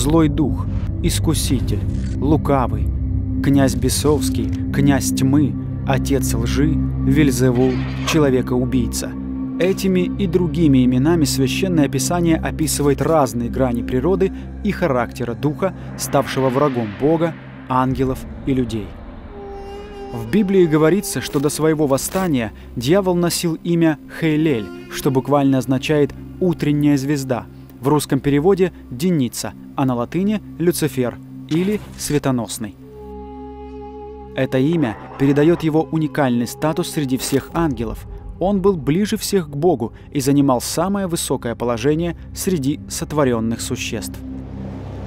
злой дух, искуситель, лукавый, князь бесовский, князь тьмы, отец лжи, Вельзевул, человека-убийца. Этими и другими именами Священное Писание описывает разные грани природы и характера духа, ставшего врагом Бога, ангелов и людей. В Библии говорится, что до своего восстания дьявол носил имя Хейлель, что буквально означает «утренняя звезда», в русском переводе – «деница», а на латыни – «люцифер» или «светоносный». Это имя передает его уникальный статус среди всех ангелов. Он был ближе всех к Богу и занимал самое высокое положение среди сотворенных существ.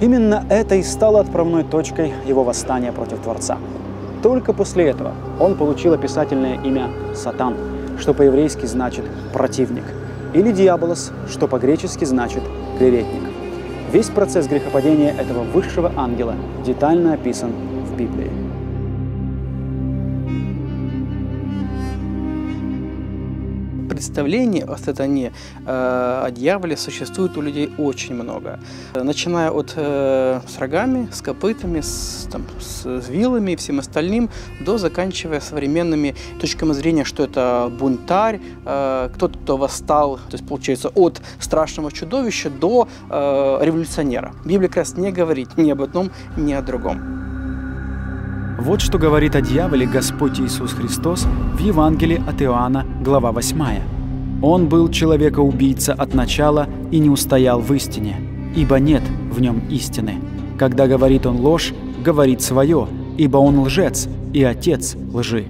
Именно это и стало отправной точкой его восстания против Творца. Только после этого он получил описательное имя «Сатан», что по-еврейски значит «противник» или «диаболос», что по-гречески значит «клеветник». Весь процесс грехопадения этого высшего ангела детально описан в Библии. представлений о сатане, э, о дьяволе существует у людей очень много. Начиная от э, с рогами, с копытами, с, там, с вилами и всем остальным, до заканчивая современными точками зрения, что это бунтарь, э, кто-то, кто восстал, то есть получается от страшного чудовища до революционера. Библия как раз не говорит ни об одном, ни о другом. Вот что говорит о дьяволе Господь Иисус Христос в Евангелии от Иоанна, глава 8. «Он был человека-убийца от начала и не устоял в истине, ибо нет в нем истины. Когда говорит он ложь, говорит свое, ибо он лжец и отец лжи».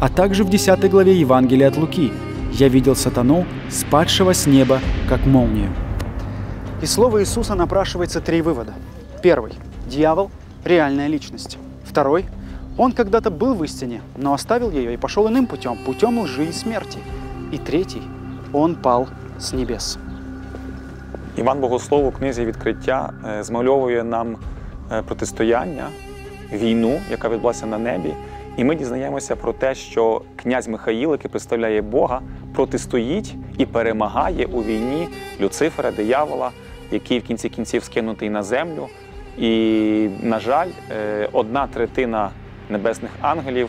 А также в 10 главе Евангелия от Луки «Я видел сатану, спадшего с неба, как молнию». Из слова Иисуса напрашивается три вывода. Первый – дьявол – реальная личность. Второй – Он когда-то был в истине, но оставил ее и пошел иным путем, путем лжи и смерти. И третий – он пал с небес. Іван Богослов у книзі відкриття е, змальовує нам е, протистояння, війну, яка відбулася на небі. І ми дізнаємося про те, що князь Михаїл, який представляє Бога, протистоїть і перемагає у війні Люцифера, диявола, який в кінці кінців скинутий на землю. І, на жаль, е, одна третина небесних ангелів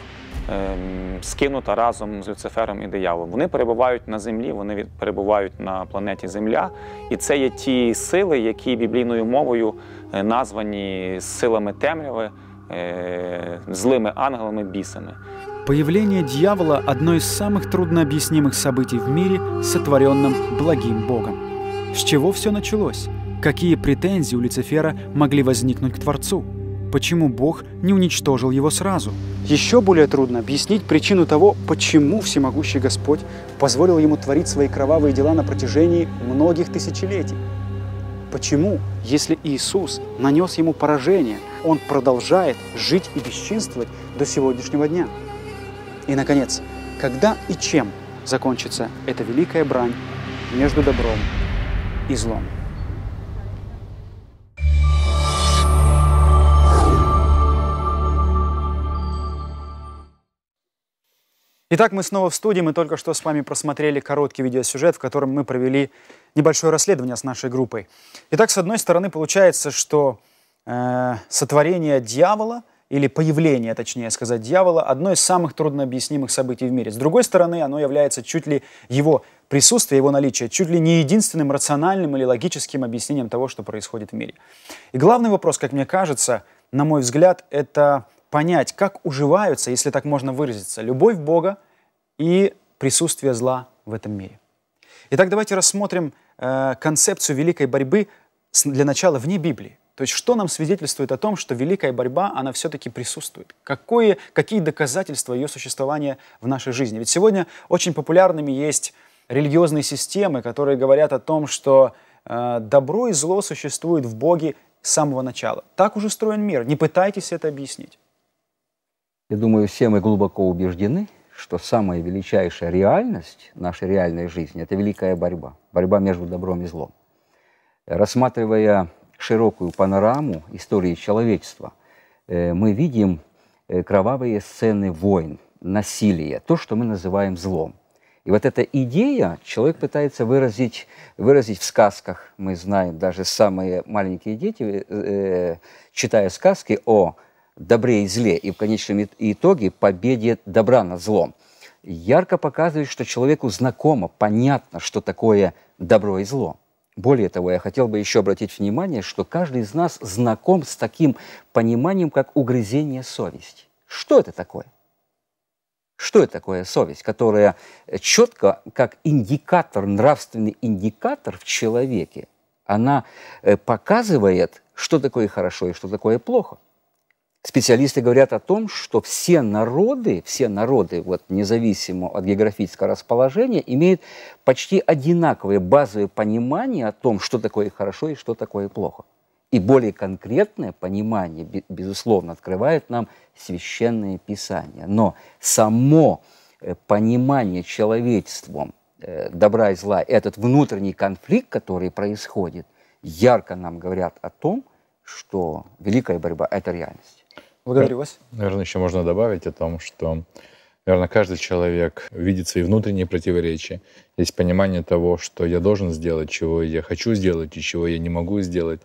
скинута разом з Люцифером і дияволом. Вони перебувають на землі, вони перебувають на планеті Земля, і це є ті сили, які біблійною мовою названі силами темряви, злими ангелами, бісами. Появление дьявола – одно из самых труднообъяснимых событий в мире, сотворенном благим Богом. С чего все началось? Какие претензии у Люцифера могли возникнуть к Творцу? Почему Бог не уничтожил его сразу? Еще более трудно объяснить причину того, почему всемогущий Господь позволил ему творить свои кровавые дела на протяжении многих тысячелетий. Почему, если Иисус нанес ему поражение, он продолжает жить и бесчинствовать до сегодняшнего дня? И, наконец, когда и чем закончится эта великая брань между добром и злом? Итак, мы снова в студии. Мы только что с вами просмотрели короткий видеосюжет, в котором мы провели небольшое расследование с нашей группой. Итак, с одной стороны, получается, что э, сотворение дьявола или появление, точнее сказать, дьявола – одно из самых труднообъяснимых событий в мире. С другой стороны, оно является чуть ли его присутствие, его наличие, чуть ли не единственным рациональным или логическим объяснением того, что происходит в мире. И главный вопрос, как мне кажется, на мой взгляд, это понять, как уживаются, если так можно выразиться, любовь Бога и присутствие зла в этом мире. Итак, давайте рассмотрим э, концепцию великой борьбы для начала вне Библии. То есть что нам свидетельствует о том, что великая борьба, она все-таки присутствует? Какое, какие доказательства ее существования в нашей жизни? Ведь сегодня очень популярными есть религиозные системы, которые говорят о том, что э, добро и зло существуют в Боге с самого начала. Так уже устроен мир. Не пытайтесь это объяснить. Я думаю, все мы глубоко убеждены, что самая величайшая реальность нашей реальной жизни – это великая борьба, борьба между добром и злом. Рассматривая широкую панораму истории человечества, э, мы видим э, кровавые сцены войн, насилия, то, что мы называем злом. И вот эта идея человек пытается выразить, выразить в сказках. Мы знаем, даже самые маленькие дети, э, читая сказки о добре и зле, и в конечном итоге победе добра над злом, ярко показывает, что человеку знакомо, понятно, что такое добро и зло. Более того, я хотел бы еще обратить внимание, что каждый из нас знаком с таким пониманием, как угрызение совести. Что это такое? Что это такое совесть, которая четко, как индикатор, нравственный индикатор в человеке, она э, показывает, что такое хорошо и что такое плохо специалисты говорят о том, что все народы, все народы, вот, независимо от географического расположения, имеют почти одинаковые базовые понимания о том, что такое хорошо и что такое плохо. И более конкретное понимание, безусловно, открывает нам священное писание. Но само э, понимание человечеством э, добра и зла, этот внутренний конфликт, который происходит, ярко нам говорят о том, что великая борьба – это реальность. Благодарю вас. Наверное, еще можно добавить о том, что, наверное, каждый человек видит свои внутренние противоречия. Есть понимание того, что я должен сделать, чего я хочу сделать и чего я не могу сделать.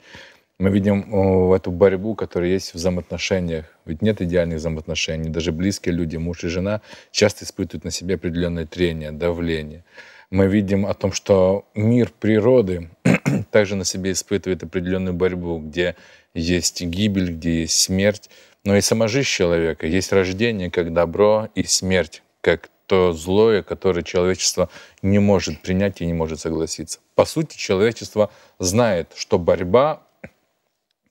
Мы видим эту борьбу, которая есть в взаимоотношениях. Ведь нет идеальных взаимоотношений. Даже близкие люди, муж и жена, часто испытывают на себе определенное трение, давление. Мы видим о том, что мир природы также на себе испытывает определенную борьбу, где есть гибель, где есть смерть, но и сама жизнь человека. Есть рождение как добро и смерть как то злое, которое человечество не может принять и не может согласиться. По сути, человечество знает, что борьба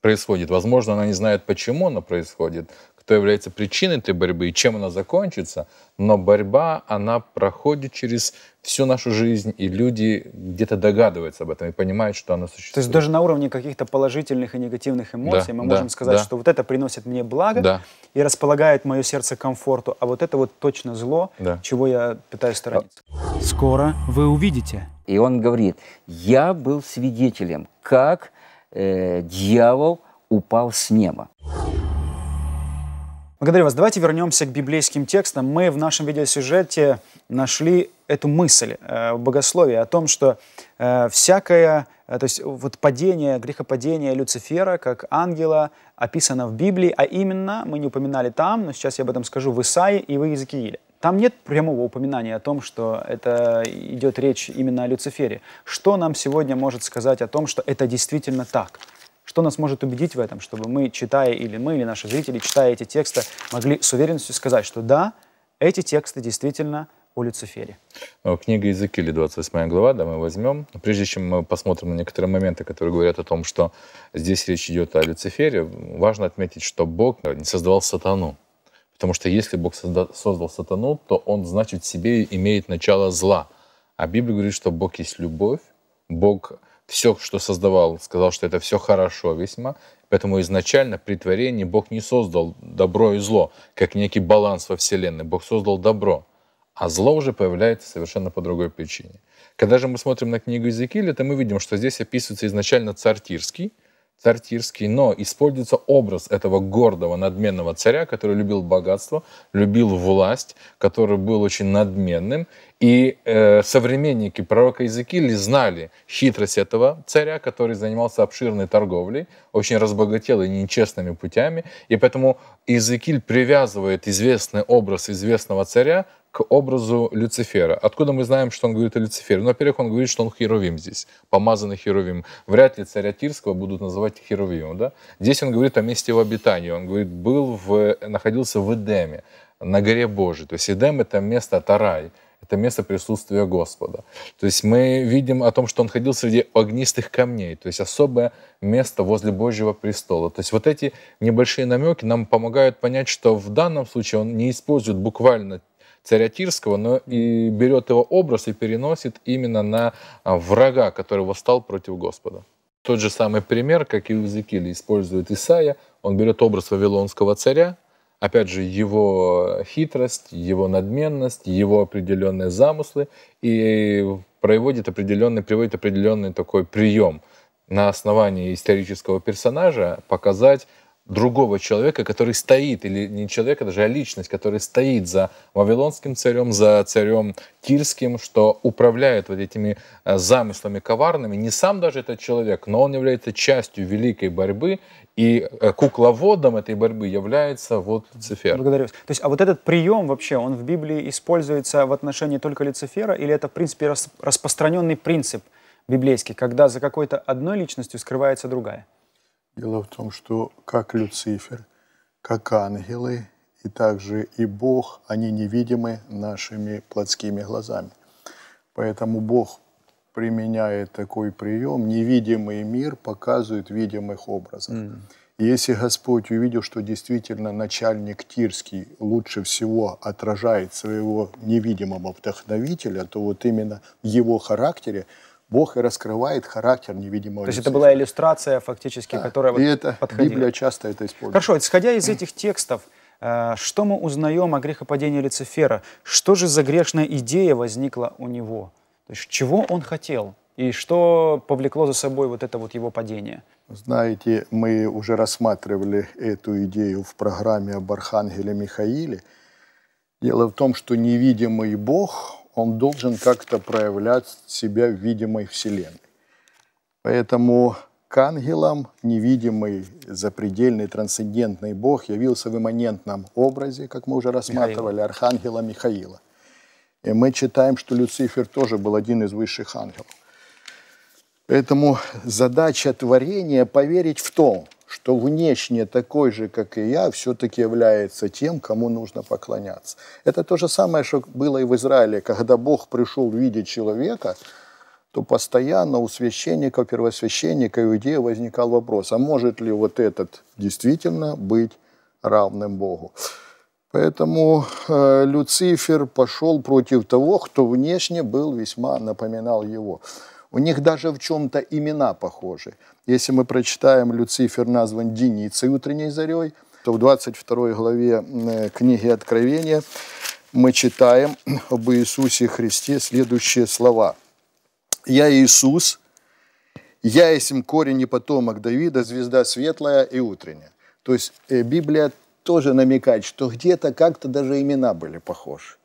происходит. Возможно, она не знает, почему она происходит, что является причиной этой борьбы и чем она закончится, но борьба, она проходит через всю нашу жизнь, и люди где-то догадываются об этом и понимают, что она существует. То есть даже на уровне каких-то положительных и негативных эмоций да, мы да, можем сказать, да. что вот это приносит мне благо да. и располагает мое сердце к комфорту, а вот это вот точно зло, да. чего я пытаюсь сторониться. Скоро вы увидите. И он говорит, я был свидетелем, как э, дьявол упал с неба. Ну, Благодарю вас. Давайте вернемся к библейским текстам. Мы в нашем видеосюжете нашли эту мысль э, в богословии о том, что э, всякое, э, то есть вот падение, грехопадение Люцифера как ангела описано в Библии, а именно, мы не упоминали там, но сейчас я об этом скажу, в Исаии и в Иезекииле. Там нет прямого упоминания о том, что это идет речь именно о Люцифере. Что нам сегодня может сказать о том, что это действительно так? Что нас может убедить в этом, чтобы мы, читая или мы, или наши зрители, читая эти тексты, могли с уверенностью сказать, что да, эти тексты действительно о Люцифере. Ну, книга Иезекииля, 28 глава, да, мы возьмем. Прежде чем мы посмотрим на некоторые моменты, которые говорят о том, что здесь речь идет о Люцифере, важно отметить, что Бог не создавал сатану. Потому что если Бог созда- создал сатану, то он, значит, в себе имеет начало зла. А Библия говорит, что Бог есть любовь, Бог все, что создавал, сказал, что это все хорошо весьма. Поэтому изначально при творении Бог не создал добро и зло, как некий баланс во Вселенной. Бог создал добро, а зло уже появляется совершенно по другой причине. Когда же мы смотрим на книгу Иезекииля, то мы видим, что здесь описывается изначально царь Тирский, Тартирский, но используется образ этого гордого, надменного царя, который любил богатство, любил власть, который был очень надменным. И э, современники пророка Иезекииля знали хитрость этого царя, который занимался обширной торговлей, очень разбогател и нечестными путями. И поэтому Иезекииль привязывает известный образ известного царя к образу Люцифера. Откуда мы знаем, что он говорит о Люцифере? Ну, во-первых, он говорит, что он херувим здесь, помазанный херувим. Вряд ли царя Тирского будут называть херувимом, да? Здесь он говорит о месте его обитания. Он говорит, был в, находился в Эдеме, на горе Божией. То есть Эдем — это место, это рай, это место присутствия Господа. То есть мы видим о том, что он ходил среди огнистых камней, то есть особое место возле Божьего престола. То есть вот эти небольшие намеки нам помогают понять, что в данном случае он не использует буквально царя Тирского, но и берет его образ и переносит именно на а, врага, который восстал против Господа. Тот же самый пример, как и в Иезекииле использует Исаия, он берет образ вавилонского царя, опять же, его хитрость, его надменность, его определенные замыслы и проводит определенный, приводит определенный такой прием на основании исторического персонажа показать другого человека, который стоит, или не человека даже, а личность, который стоит за вавилонским царем, за царем кирским, что управляет вот этими э, замыслами коварными. Не сам даже этот человек, но он является частью великой борьбы, и э, кукловодом этой борьбы является вот Люцифер. Благодарю. То есть, а вот этот прием вообще, он в Библии используется в отношении только Люцифера, или это, в принципе, распространенный принцип библейский, когда за какой-то одной личностью скрывается другая? Дело в том, что как Люцифер, как ангелы и также и Бог, они невидимы нашими плотскими глазами. Поэтому Бог применяет такой прием, невидимый мир показывает видимых образов. Mm. Если Господь увидел, что действительно начальник Тирский лучше всего отражает своего невидимого вдохновителя, то вот именно в его характере – Бог и раскрывает характер невидимого. То есть это была иллюстрация фактически, да. которая и вот это подходила. Библия часто это использует. Хорошо, исходя из этих текстов, э, что мы узнаем о грехопадении Люцифера? Что же за грешная идея возникла у него? То есть чего он хотел? И что повлекло за собой вот это вот его падение? Знаете, мы уже рассматривали эту идею в программе об Архангеле Михаиле. Дело в том, что невидимый Бог, он должен как-то проявлять себя в видимой Вселенной. Поэтому к ангелам невидимый, запредельный, трансцендентный Бог явился в имманентном образе, как мы уже рассматривали, Михаила. архангела Михаила. И мы читаем, что Люцифер тоже был один из высших ангелов. Поэтому задача творения – поверить в то, что внешне такой же, как и я, все-таки является тем, кому нужно поклоняться. Это то же самое, что было и в Израиле, когда Бог пришел в виде человека, то постоянно у священника, первосвященника иудея возникал вопрос, а может ли вот этот действительно быть равным Богу? Поэтому э, Люцифер пошел против того, кто внешне был весьма напоминал его. У них даже в чем-то имена похожи. Если мы прочитаем, Люцифер назван Деницей утренней зарей, то в 22 главе э, книги Откровения мы читаем об Иисусе Христе следующие слова. «Я Иисус, я есмь корень и потомок Давида, звезда светлая и утренняя». То есть э, Библия тоже намекает, что где-то как-то даже имена были похожи.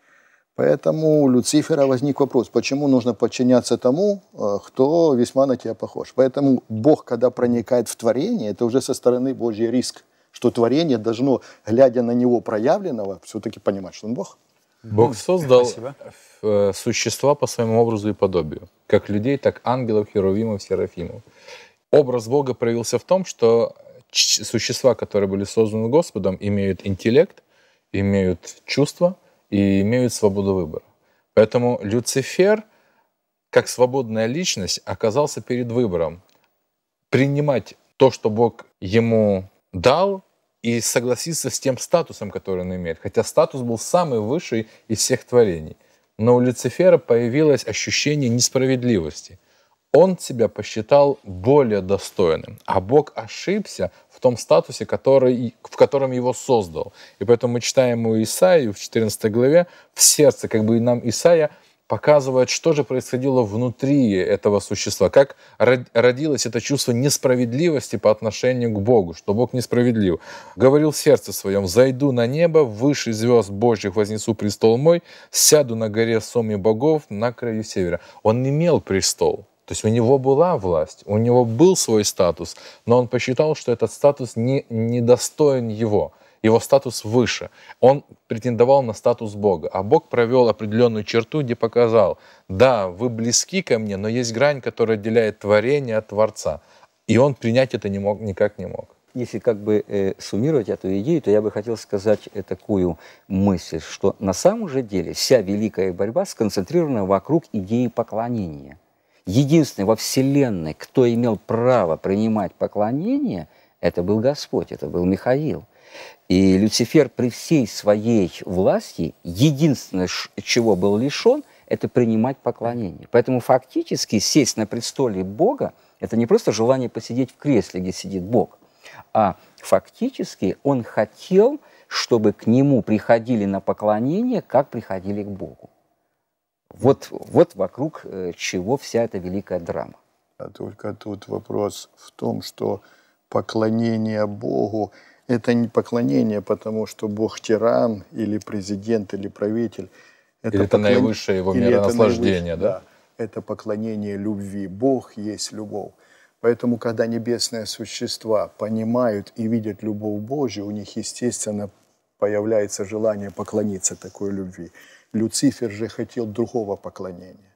Поэтому у Люцифера возник вопрос, почему нужно подчиняться тому, э, кто весьма на тебя похож. Поэтому Бог, когда проникает в творение, это уже со стороны Божий риск, что творение должно, глядя на него проявленного, все-таки понимать, что он Бог. Бог создал Спасибо. Э, существа по своему образу и подобию, как людей, так ангелов, херувимов, серафимов. Образ Бога проявился в том, что существа, которые были созданы Господом, имеют интеллект, имеют чувства – и имеют свободу выбора. Поэтому Люцифер, как свободная личность, оказался перед выбором принимать то, что Бог ему дал, и согласиться с тем статусом, который он имеет. Хотя статус был самый высший из всех творений. Но у Люцифера появилось ощущение несправедливости он себя посчитал более достойным, а Бог ошибся в том статусе, который, в котором его создал. И поэтому мы читаем у Исаию в 14 главе, в сердце, как бы и нам Исаия показывает, что же происходило внутри этого существа, как родилось это чувство несправедливости по отношению к Богу, что Бог несправедлив. «Говорил в сердце своем, зайду на небо, выше звезд Божьих вознесу престол мой, сяду на горе соми богов на краю севера». Он имел престол, то есть у него была власть, у него был свой статус, но он посчитал, что этот статус не, не достоин его. Его статус выше. Он претендовал на статус Бога. А Бог провел определенную черту, где показал, да, вы близки ко мне, но есть грань, которая отделяет творение от Творца. И он принять это не мог, никак не мог. Если как бы э, суммировать эту идею, то я бы хотел сказать такую мысль, что на самом же деле вся великая борьба сконцентрирована вокруг идеи поклонения – единственный во Вселенной, кто имел право принимать поклонение, это был Господь, это был Михаил. И Люцифер при всей своей власти, единственное, чего был лишен, это принимать поклонение. Поэтому фактически сесть на престоле Бога – это не просто желание посидеть в кресле, где сидит Бог, а фактически он хотел, чтобы к нему приходили на поклонение, как приходили к Богу. Вот, вот вокруг э, чего вся эта великая драма. А только тут вопрос в том, что поклонение Богу – это не поклонение, потому что Бог тиран или президент или правитель. Это или поклон... это наивысшее его миронаслаждение, это да? да? Это поклонение любви. Бог есть любовь. Поэтому, когда небесные существа понимают и видят любовь Божью, у них, естественно, появляется желание поклониться такой любви. Люцифер же хотел другого поклонения.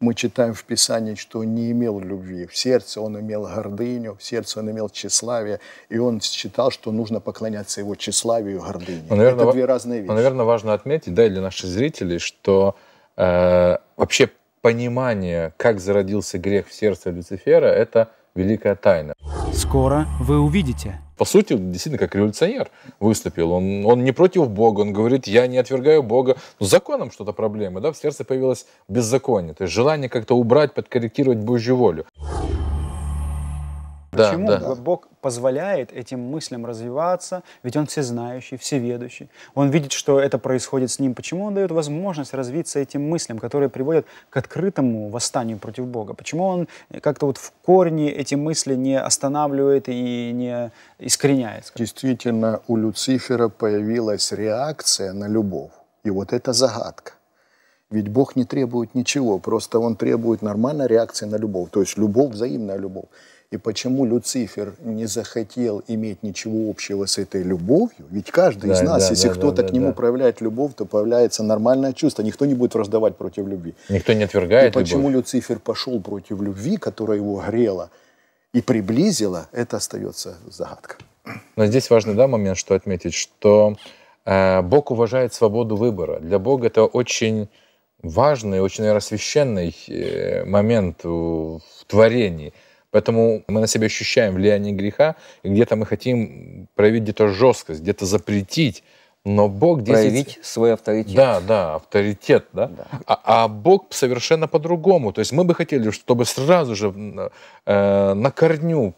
Мы читаем в Писании, что он не имел любви. В сердце он имел гордыню, в сердце он имел тщеславие, и он считал, что нужно поклоняться его тщеславию и гордыне. Но, ну, наверное, Это две разные вещи. Но, ну, наверное, важно отметить, да, для наших зрителей, что э, вообще понимание, как зародился грех в сердце Люцифера, это великая тайна. Скоро вы увидите. По сути, действительно, как революционер выступил. Он, он не против Бога, он говорит, я не отвергаю Бога. Но ну, с законом что-то проблемы, да, в сердце появилось беззаконие, то есть желание как-то убрать, подкорректировать Божью волю. Да, Почему да. Бог позволяет этим мыслям развиваться? Ведь Он всезнающий, всеведущий. Он видит, что это происходит с ним. Почему Он дает возможность развиться этим мыслям, которые приводят к открытому восстанию против Бога? Почему Он как-то вот в корне эти мысли не останавливает и не искореняет? Скажем? Действительно, у Люцифера появилась реакция на любовь. И вот это загадка. Ведь Бог не требует ничего, просто Он требует нормальной реакции на любовь. То есть любовь, взаимная любовь. И почему Люцифер не захотел иметь ничего общего с этой любовью? Ведь каждый да, из нас, да, если да, кто-то да, к нему да. проявляет любовь, то появляется нормальное чувство. Никто не будет враждовать против любви. Никто не отвергает И почему любовь. Люцифер пошел против любви, которая его грела и приблизила, это остается загадка. Но здесь важный да, момент, что отметить, что э, Бог уважает свободу выбора. Для Бога это очень важный, очень, наверное, священный э, момент в творении – Поэтому мы на себя ощущаем влияние греха, и где-то мы хотим проявить где-то жесткость, где-то запретить. Но Бог здесь... Проявить свой авторитет. Да, да, авторитет, да. да. А, а Бог совершенно по-другому. То есть мы бы хотели, чтобы сразу же э, на корню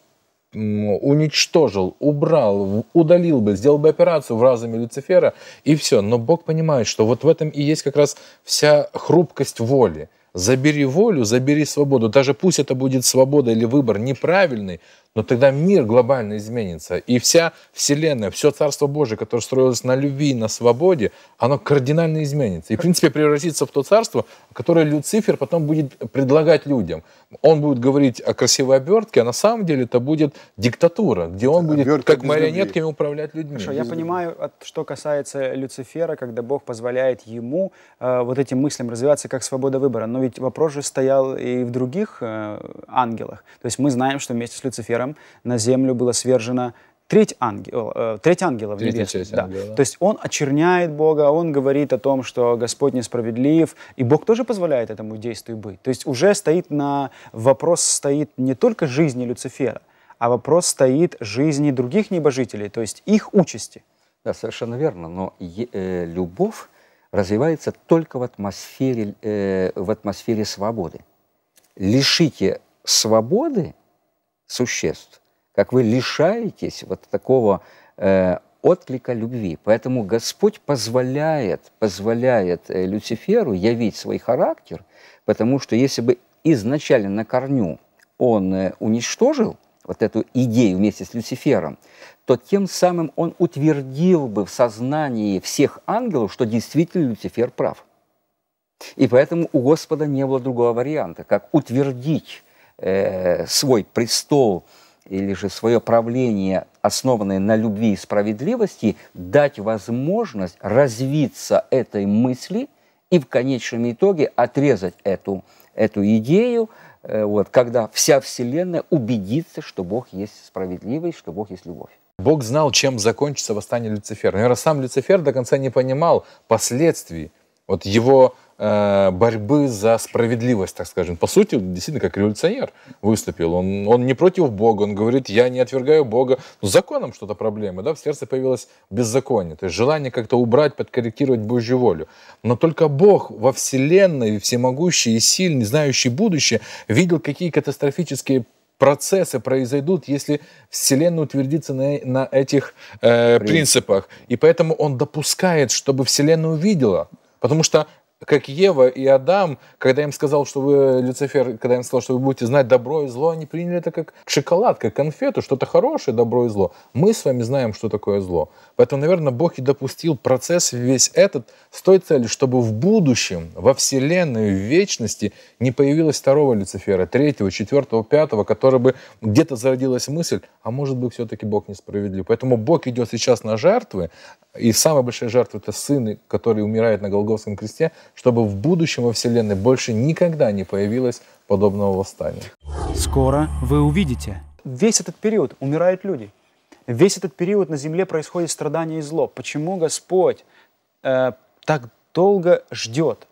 уничтожил, убрал, удалил бы, сделал бы операцию в разуме Люцифера, и все. Но Бог понимает, что вот в этом и есть как раз вся хрупкость воли. Забери волю, забери свободу. Даже пусть это будет свобода или выбор неправильный, но тогда мир глобально изменится. И вся Вселенная, все Царство Божие, которое строилось на любви, на свободе, оно кардинально изменится. И, в принципе, превратится в то царство, которое Люцифер потом будет предлагать людям. Он будет говорить о красивой обертке, а на самом деле это будет диктатура, где он Обертка будет как марионетками любви. управлять людьми. Хорошо, без я любви. понимаю, что касается Люцифера, когда Бог позволяет ему э, вот этим мыслям развиваться как свобода выбора. Но ведь вопрос же стоял и в других э, ангелах. То есть мы знаем, что вместе с Люцифером Люцифером на землю было свержено треть, ангел, э, треть ангелов Треть небесных. Часть да. ангела. То есть он очерняет Бога, он говорит о том, что Господь несправедлив, и Бог тоже позволяет этому действию быть. То есть уже стоит на... Вопрос стоит не только жизни Люцифера, а вопрос стоит жизни других небожителей, то есть их участи. Да, совершенно верно, но э, любовь развивается только в атмосфере, э, в атмосфере свободы. Лишите свободы, существ, как вы лишаетесь вот такого э, отклика любви. Поэтому Господь позволяет, позволяет э, Люциферу явить свой характер, потому что если бы изначально на корню он э, уничтожил вот эту идею вместе с Люцифером, то тем самым он утвердил бы в сознании всех ангелов, что действительно Люцифер прав. И поэтому у Господа не было другого варианта, как утвердить э, свой престол или же свое правление, основанное на любви и справедливости, дать возможность развиться этой мысли и в конечном итоге отрезать эту, эту идею, э, вот, когда вся Вселенная убедится, что Бог есть справедливый, что Бог есть любовь. Бог знал, чем закончится восстание Люцифера. Наверное, сам Люцифер до конца не понимал последствий. Вот его Э, борьбы за справедливость, так скажем. По сути, действительно, как революционер выступил. Он, он не против Бога, он говорит, я не отвергаю Бога. Но ну, с законом что-то проблемы, да, в сердце появилось беззаконие, то есть желание как-то убрать, подкорректировать Божью волю. Но только Бог во Вселенной, всемогущий и сильный, знающий будущее, видел, какие катастрофические процессы произойдут, если Вселенная утвердится на, на этих э, принципах. И поэтому он допускает, чтобы Вселенная увидела. Потому что как Ева и Адам, когда им сказал, что вы, Люцифер, когда им сказал, что вы будете знать добро и зло, они приняли это как шоколад, как конфету, что-то хорошее, добро и зло. Мы с вами знаем, что такое зло. Поэтому, наверное, Бог и допустил процесс весь этот с той целью, чтобы в будущем, во Вселенной, в вечности не появилось второго Люцифера, третьего, четвертого, пятого, который бы где-то зародилась мысль, а может быть, все-таки Бог несправедлив. Поэтому Бог идет сейчас на жертвы, и самая большая жертва – это Сыны, которые умирают на Голгофском кресте, чтобы в будущем во Вселенной больше никогда не появилось подобного восстания. Скоро вы увидите. Весь этот период умирают люди. Весь этот период на земле происходит страдание и зло. Почему Господь э, так долго ждет?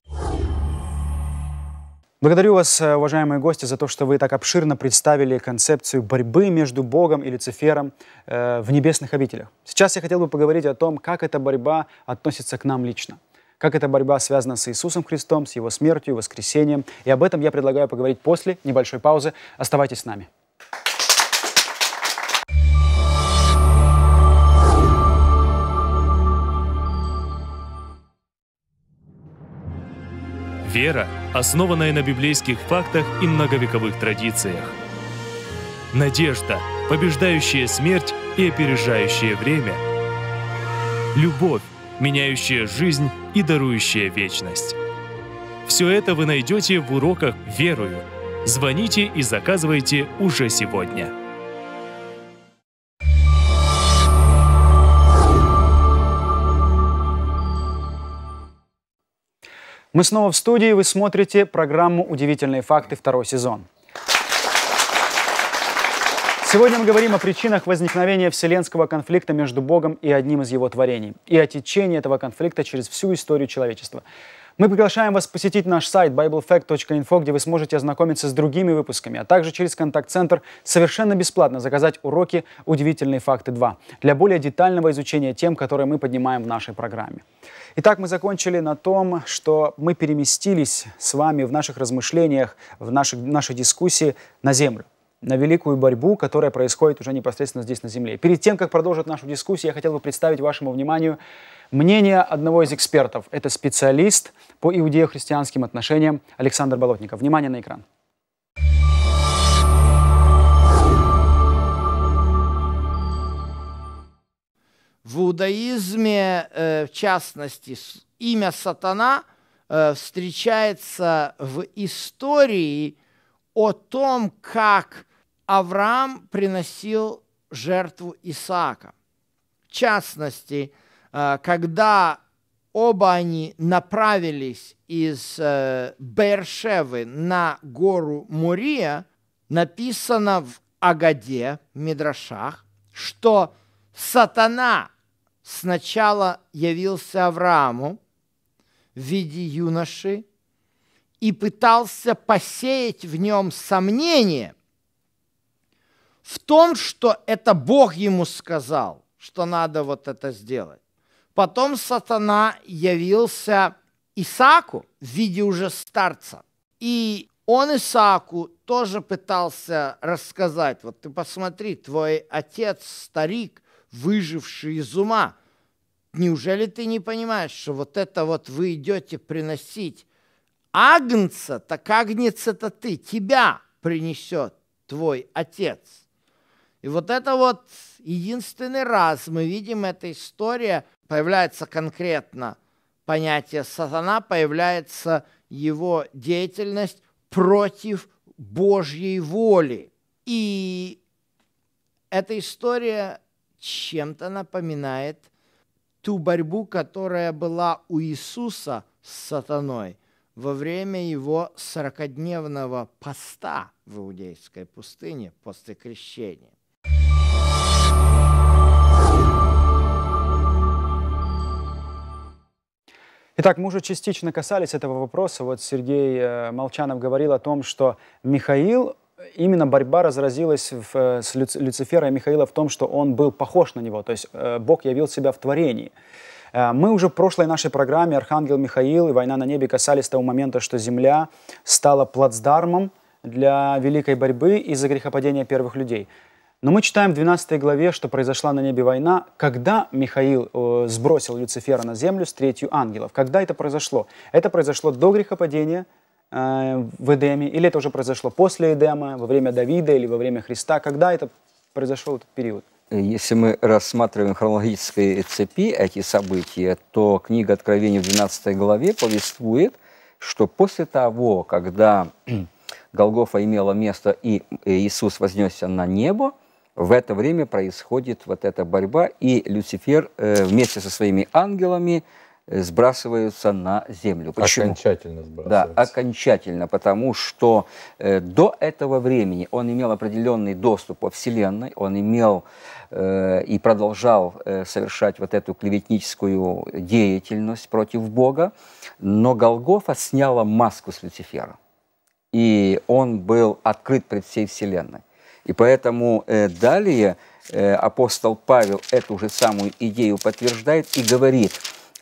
Благодарю вас, э, уважаемые гости, за то, что вы так обширно представили концепцию борьбы между Богом и Люцифером э, в небесных обителях. Сейчас я хотел бы поговорить о том, как эта борьба относится к нам лично как эта борьба связана с Иисусом Христом, с Его смертью, воскресением. И об этом я предлагаю поговорить после небольшой паузы. Оставайтесь с нами. Вера, основанная на библейских фактах и многовековых традициях. Надежда, побеждающая смерть и опережающая время. Любовь, меняющая жизнь и дарующая вечность. Все это вы найдете в уроках «Верую». Звоните и заказывайте уже сегодня. Мы снова в студии, вы смотрите программу «Удивительные факты» второй сезон. Сегодня мы говорим о причинах возникновения вселенского конфликта между Богом и одним из его творений, и о течении этого конфликта через всю историю человечества. Мы приглашаем вас посетить наш сайт biblefact.info, где вы сможете ознакомиться с другими выпусками, а также через контакт-центр совершенно бесплатно заказать уроки «Удивительные факты 2» для более детального изучения тем, которые мы поднимаем в нашей программе. Итак, мы закончили на том, что мы переместились с вами в наших размышлениях, в нашей, нашей дискуссии на Землю на великую борьбу, которая происходит уже непосредственно здесь на Земле. Перед тем, как продолжить нашу дискуссию, я хотел бы представить вашему вниманию мнение одного из экспертов. Это специалист по иудео-христианским отношениям Александр Болотников. Внимание на экран. В иудаизме, э, в частности, имя сатана э, встречается в истории о том, как Авраам приносил жертву Исаака. В частности, э, когда оба они направились из э, Бершевы на гору Мурия, написано в Агаде, Мидрашах, что сатана сначала явился Аврааму в виде юноши и пытался посеять в нем сомнение – в том, что это Бог ему сказал, что надо вот это сделать. Потом сатана явился Исааку в виде уже старца. И он Исааку тоже пытался рассказать, вот ты посмотри, твой отец старик, выживший из ума. Неужели ты не понимаешь, что вот это вот вы идете приносить агнца, так агнец это ты, тебя принесет твой отец. И вот это вот единственный раз мы видим эта история, появляется конкретно понятие сатана, появляется его деятельность против Божьей воли. И эта история чем-то напоминает ту борьбу, которая была у Иисуса с сатаной во время его сорокодневного поста в Иудейской пустыне после крещения. Итак, мы уже частично касались этого вопроса. Вот Сергей э, Молчанов говорил о том, что Михаил именно борьба разразилась в, э, с Люци, Люцифера и Михаила в том, что он был похож на него, то есть э, Бог явил себя в творении. Мы уже в прошлой нашей программе «Архангел Михаил» и «Война на небе» касались того момента, что Земля стала плацдармом для великой борьбы из-за грехопадения первых людей. Но мы читаем в 12 главе, что произошла на небе война, когда Михаил э, сбросил Люцифера на землю с третью ангелов. Когда это произошло? Это произошло до грехопадения э, в Эдеме, или это уже произошло после Эдема, во время Давида или во время Христа? Когда это произошел этот период? Э, если мы рассматриваем хронологической цепи эти события, то книга Откровения в 12 главе повествует, что после того, когда Голгофа имела место и э, Иисус вознесся на небо, в это время происходит вот эта борьба, и Люцифер э, вместе со своими ангелами э, сбрасываются на землю. Почему? Окончательно сбрасываются. Да, окончательно, потому что э, до этого времени он имел определенный доступ во Вселенной, он имел э, и продолжал э, совершать вот эту клеветническую деятельность против Бога, но Голгофа сняла маску с Люцифера, и он был открыт пред всей Вселенной. И поэтому э, далее э, апостол Павел эту же самую идею подтверждает и говорит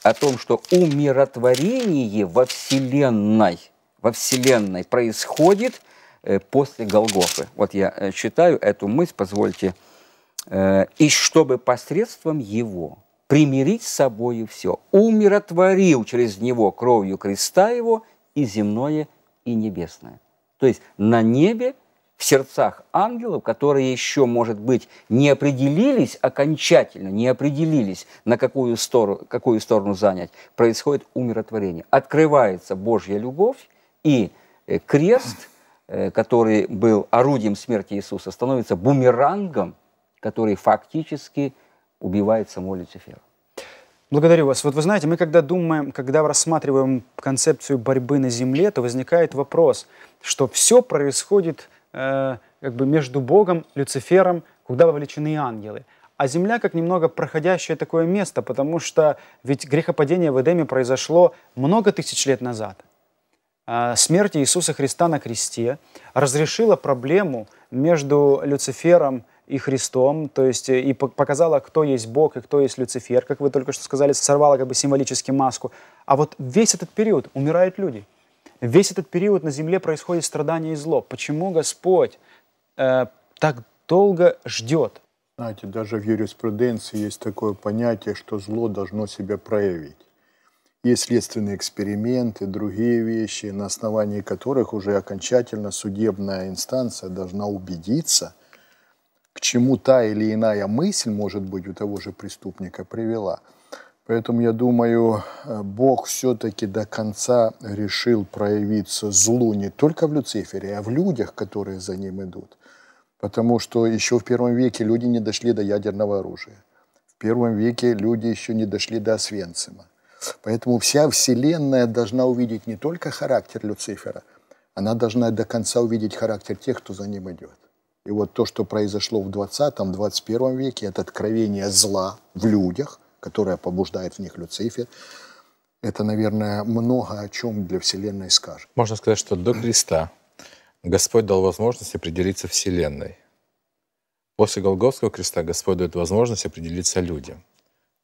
о том, что умиротворение во Вселенной, во Вселенной происходит э, после Голгофы. Вот я э, читаю эту мысль, позвольте. Э, «И чтобы посредством его примирить с собой все, умиротворил через него кровью креста его и земное, и небесное». То есть на небе – в сердцах ангелов, которые еще, может быть, не определились окончательно, не определились, на какую сторону, какую сторону занять, происходит умиротворение. Открывается Божья любовь, и э, крест, э, который был орудием смерти Иисуса, становится бумерангом, который фактически убивает самого Люцифера. Благодарю вас. Вот вы знаете, мы когда думаем, когда рассматриваем концепцию борьбы на Земле, то возникает вопрос, что все происходит Э, как бы между Богом, Люцифером, куда вовлечены ангелы. А земля как немного проходящее такое место, потому что ведь грехопадение в Эдеме произошло много тысяч лет назад. А, смерть Иисуса Христа на кресте разрешила проблему между Люцифером и Христом, то есть э, и показала, кто есть Бог и кто есть Люцифер, как вы только что сказали, сорвала как бы символически маску. А вот весь этот период умирают люди – Весь этот период на земле происходит страдание и зло. Почему Господь э, так долго ждет? Знаете, даже в юриспруденции есть такое понятие, что зло должно себя проявить. Есть следственные эксперименты, другие вещи, на основании которых уже окончательно судебная инстанция должна убедиться, к чему та или иная мысль, может быть, у того же преступника привела – Поэтому, я думаю, э, Бог все-таки до конца решил проявиться злу не только в Люцифере, а в людях, которые за ним идут. Потому что еще в первом веке люди не дошли до ядерного оружия. В первом веке люди еще не дошли до Освенцима. Поэтому вся Вселенная должна увидеть не только характер Люцифера, она должна до конца увидеть характер тех, кто за ним идет. И вот то, что произошло в 20-21 веке, это откровение зла в людях – которая побуждает в них Люцифер, это, наверное, много о чем для Вселенной скажет. Можно сказать, что до креста Господь дал возможность определиться Вселенной. После голгофского креста Господь дает возможность определиться людям.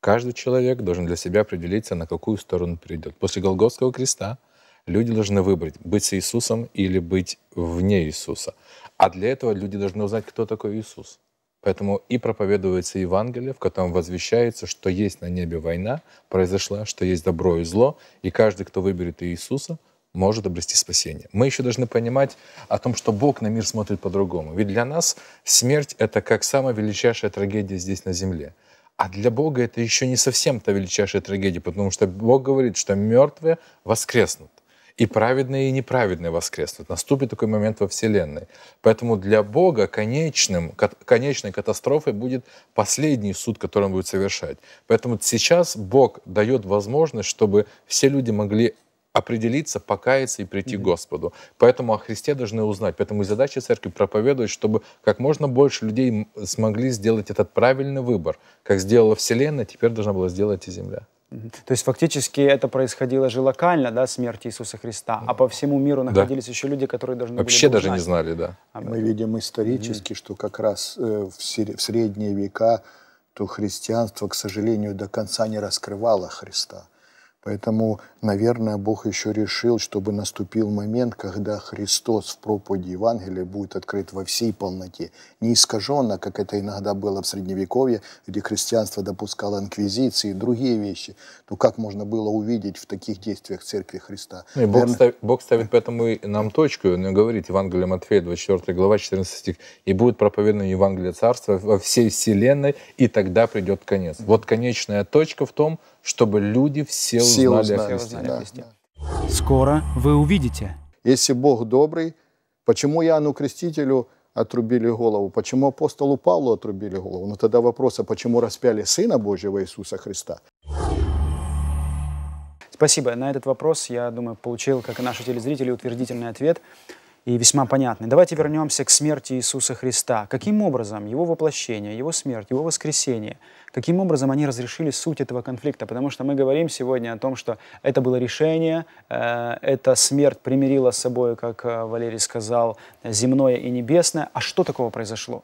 Каждый человек должен для себя определиться, на какую сторону придет. После голгофского креста люди должны выбрать, быть с Иисусом или быть вне Иисуса. А для этого люди должны узнать, кто такой Иисус. Поэтому и проповедуется Евангелие, в котором возвещается, что есть на небе война, произошла, что есть добро и зло, и каждый, кто выберет Иисуса, может обрести спасение. Мы еще должны понимать о том, что Бог на мир смотрит по-другому. Ведь для нас смерть — это как самая величайшая трагедия здесь на земле. А для Бога это еще не совсем та величайшая трагедия, потому что Бог говорит, что мертвые воскреснут. И праведные, и неправедные воскреснут. Наступит такой момент во Вселенной. Поэтому для Бога конечным, конечной катастрофой будет последний суд, который он будет совершать. Поэтому сейчас Бог дает возможность, чтобы все люди могли определиться, покаяться и прийти mm-hmm. к Господу. Поэтому о Христе должны узнать. Поэтому и задача церкви проповедовать, чтобы как можно больше людей смогли сделать этот правильный выбор. Как сделала Вселенная, теперь должна была сделать и Земля. То есть фактически это происходило же локально, да, смерть Иисуса Христа, а по всему миру находились да. еще люди, которые должны Вообще были даже не знали, да. Мы видим исторически, что как раз э, в средние века то христианство, к сожалению, до конца не раскрывало Христа. Поэтому, наверное, Бог еще решил, чтобы наступил момент, когда Христос в проповеди Евангелия будет открыт во всей полноте. Не искаженно, как это иногда было в Средневековье, где христианство допускало инквизиции и другие вещи. То как можно было увидеть в таких действиях Церкви Христа? и Бог, Верно? ставит, Бог ставит поэтому и нам точку. Он говорит Евангелие Матфея, 24 глава, 14 стих. «И будет проповедано Евангелие Царства во всей вселенной, и тогда придет конец». Вот конечная точка в том, чтобы люди все, все узнали, узнали о Христе. да, Да. Скоро вы увидите. Если Бог добрый, почему Иоанну Крестителю отрубили голову? Почему апостолу Павлу отрубили голову? Но ну, тогда вопрос, а почему распяли Сына Божьего Иисуса Христа? Спасибо. На этот вопрос, я думаю, получил, как и наши телезрители, утвердительный ответ и весьма понятный. Давайте вернемся к смерти Иисуса Христа. Каким образом его воплощение, его смерть, его воскресение, каким образом они разрешили суть этого конфликта? Потому что мы говорим сегодня о том, что это было решение, э, эта смерть примирила с собой, как э, Валерий сказал, земное и небесное. А что такого произошло?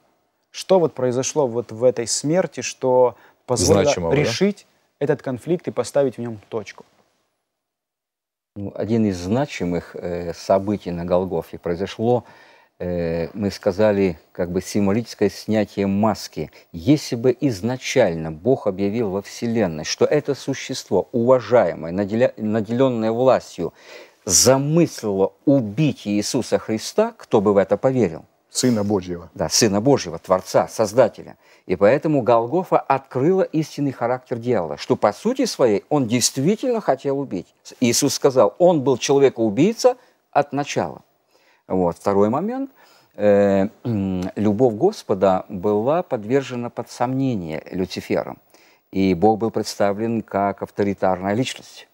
Что вот произошло вот в этой смерти, что позволило Значимого, решить да? этот конфликт и поставить в нем точку? Ну, один из значимых э, событий на Голгофе произошло, э, мы сказали, как бы символическое снятие маски. Если бы изначально Бог объявил во Вселенной, что это существо, уважаемое, наделенное властью, замыслило убить Иисуса Христа, кто бы в это поверил? Сына Божьего. Да, Сына Божьего, Творца, Создателя. И поэтому Голгофа открыла истинный характер дьявола, что по сути своей он действительно хотел убить. Иисус сказал, он был человекоубийца от начала. Вот. Второй момент. Э, любовь Господа была подвержена под сомнение Люцифером. И Бог был представлен как авторитарная личность.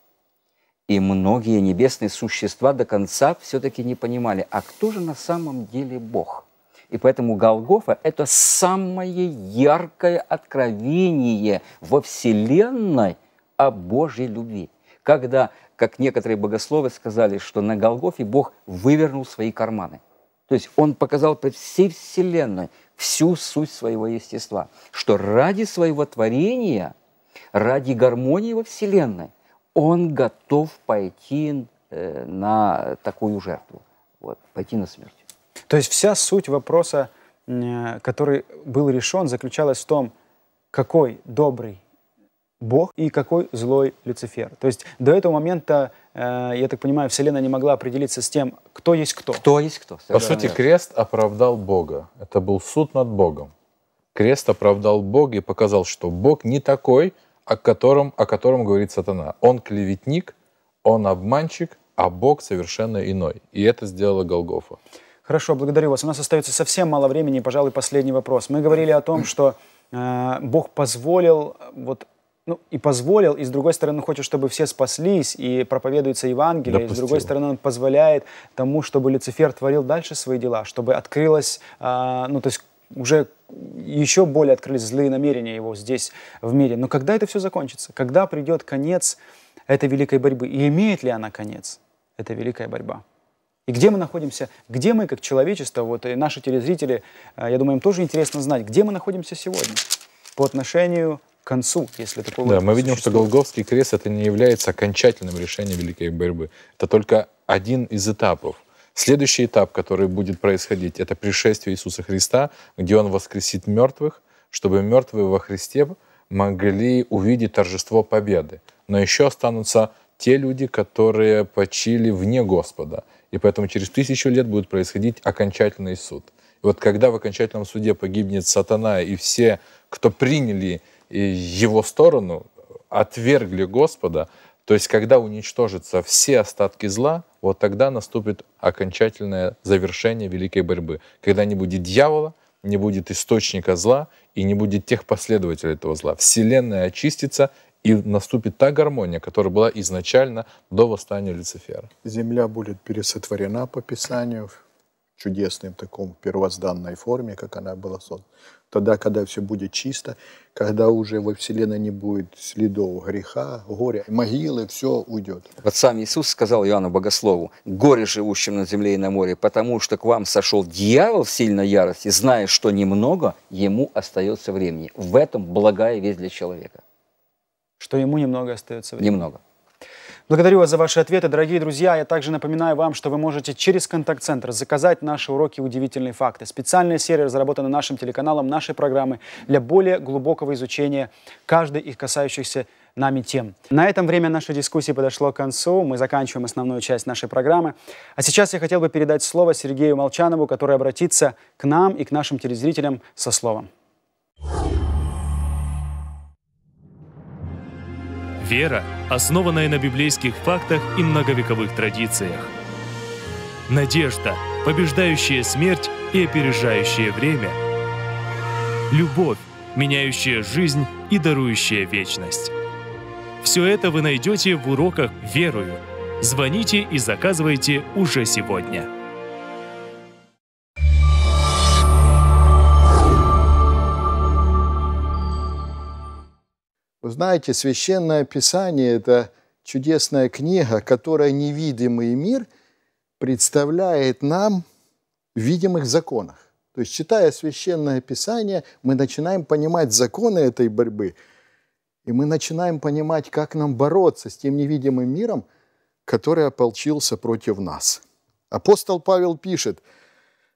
И многие небесные существа до конца все-таки не понимали, а кто же на самом деле Бог – и поэтому Голгофа – это самое яркое откровение во Вселенной о Божьей любви. Когда, как некоторые богословы сказали, что на Голгофе Бог вывернул свои карманы. То есть он показал пред всей Вселенной всю суть своего естества, что ради своего творения, ради гармонии во Вселенной, он готов пойти э, на такую жертву, вот, пойти на смерть. То есть вся суть вопроса, э, который был решен, заключалась в том, какой добрый Бог и какой злой Люцифер. То есть до этого момента, э, я так понимаю, Вселенная не могла определиться с тем, кто есть кто. Кто есть кто. По сути, верно. крест оправдал Бога. Это был суд над Богом. Крест оправдал Бога и показал, что Бог не такой, о котором, о котором говорит сатана. Он клеветник, он обманщик, а Бог совершенно иной. И это сделала Голгофа. Хорошо, благодарю вас. У нас остается совсем мало времени, пожалуй, последний вопрос. Мы говорили о том, что э, Бог позволил вот ну, и позволил, и с другой стороны хочет, чтобы все спаслись, и проповедуется Евангелие, Допустил. и с другой стороны он позволяет тому, чтобы Люцифер творил дальше свои дела, чтобы открылось, а, ну, то есть уже еще более открылись злые намерения его здесь, в мире. Но когда это все закончится? Когда придет конец этой великой борьбы? И имеет ли она конец, эта великая борьба? И где мы находимся, где мы как человечество, вот и наши телезрители, э, я думаю, им тоже интересно знать, где мы находимся сегодня по отношению к концу, если такое. Да, мы видим, что Голговский крест это не является окончательным решением великой борьбы. Это только один из этапов. Следующий этап, который будет происходить, это пришествие Иисуса Христа, где Он воскресит мертвых, чтобы мертвые во Христе могли увидеть торжество победы. Но еще останутся те люди, которые почили вне Господа – и поэтому через тысячу лет будет происходить окончательный суд. И вот когда в окончательном суде погибнет сатана и все, кто приняли э, его сторону, отвергли Господа, то есть когда уничтожатся все остатки зла, вот тогда наступит окончательное завершение великой борьбы, когда не будет дьявола, не будет источника зла и не будет тех последователей этого зла. Вселенная очистится, и наступит та гармония, которая была изначально до восстания Люцифера. Земля будет пересотворена по Писанию в чудесной таком первозданной форме, как она была создана. Тогда, когда все будет чисто, когда уже во Вселенной не будет следов греха, горя, могилы, все уйдет. Вот сам Иисус сказал Иоанну Богослову, «Горе живущим на земле и на море, потому что к вам сошел дьявол в сильной ярости, зная, что немного ему остается времени». В этом благая весть для человека что ему немного остается времени. Немного. Благодарю вас за ваши ответы, дорогие друзья. Я также напоминаю вам, что вы можете через контакт-центр заказать наши уроки «Удивительные факты». Специальная серия разработана нашим телеканалом, нашей программы для более глубокого изучения каждой из касающихся нами тем. На этом время нашей дискуссии подошло к концу. Мы заканчиваем основную часть нашей программы. А сейчас я хотел бы передать слово Сергею Молчанову, который обратится к нам и к нашим телезрителям со словом. Вера, основанная на библейских фактах и многовековых традициях. Надежда, побеждающая смерть и опережающая время. Любовь, меняющая жизнь и дарующая вечность. Все это вы найдете в уроках «Верую». Звоните и заказывайте уже сегодня. Вы знаете, Священное Писание – это чудесная книга, которая невидимый мир представляет нам в видимых законах. То есть, читая Священное Писание, мы начинаем понимать законы этой борьбы, и мы начинаем понимать, как нам бороться с тем невидимым миром, который ополчился против нас. Апостол Павел пишет,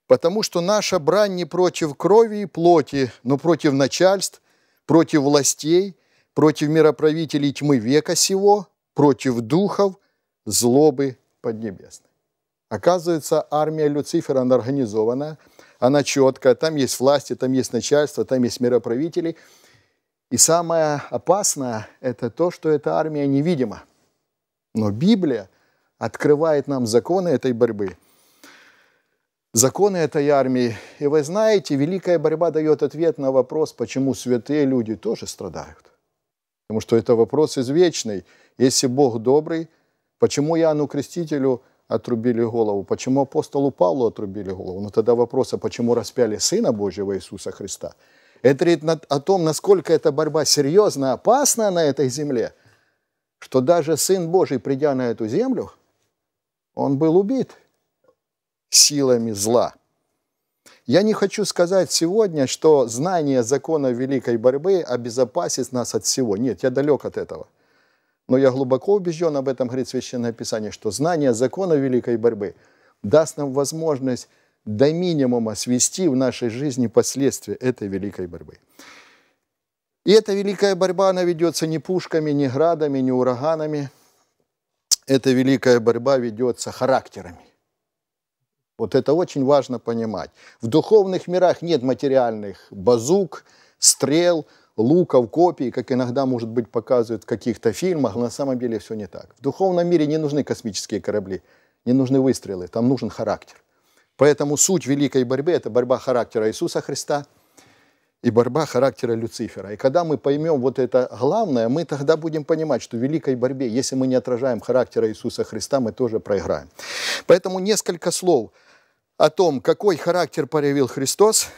«Потому что наша брань не против крови и плоти, но против начальств, против властей, против мироправителей тьмы века сего, против духов злобы поднебесной. Оказывается, армия Люцифера, она организована, она четкая, там есть власти, там есть начальство, там есть мироправители. И самое опасное – это то, что эта армия невидима. Но Библия открывает нам законы этой борьбы, законы этой армии. И вы знаете, великая борьба дает ответ на вопрос, почему святые люди тоже страдают. Потому что это вопрос извечный. Если Бог добрый, почему Иоанну Крестителю отрубили голову? Почему апостолу Павлу отрубили голову? Но ну, тогда вопрос, а почему распяли Сына Божьего Иисуса Христа? Это говорит о том, насколько эта борьба серьезна, опасна на этой земле, что даже Сын Божий, придя на эту землю, он был убит силами зла – я не хочу сказать сегодня, что знание закона великой борьбы обезопасит нас от всего. Нет, я далек от этого. Но я глубоко убежден, об этом говорит Священное Писание, что знание закона великой борьбы даст нам возможность до минимума свести в нашей жизни последствия этой великой борьбы. И эта великая борьба, она ведется не пушками, не градами, не ураганами. Эта великая борьба ведется характерами. Вот это очень важно понимать. В духовных мирах нет материальных базук, стрел, луков, копий, как иногда, может быть, показывают в каких-то фильмах, но на самом деле все не так. В духовном мире не нужны космические корабли, не нужны выстрелы, там нужен характер. Поэтому суть великой борьбы – это борьба характера Иисуса Христа и борьба характера Люцифера. И когда мы поймем вот это главное, мы тогда будем понимать, что в великой борьбе, если мы не отражаем характера Иисуса Христа, мы тоже проиграем. Поэтому несколько слов – о том, какой характер проявил Христос,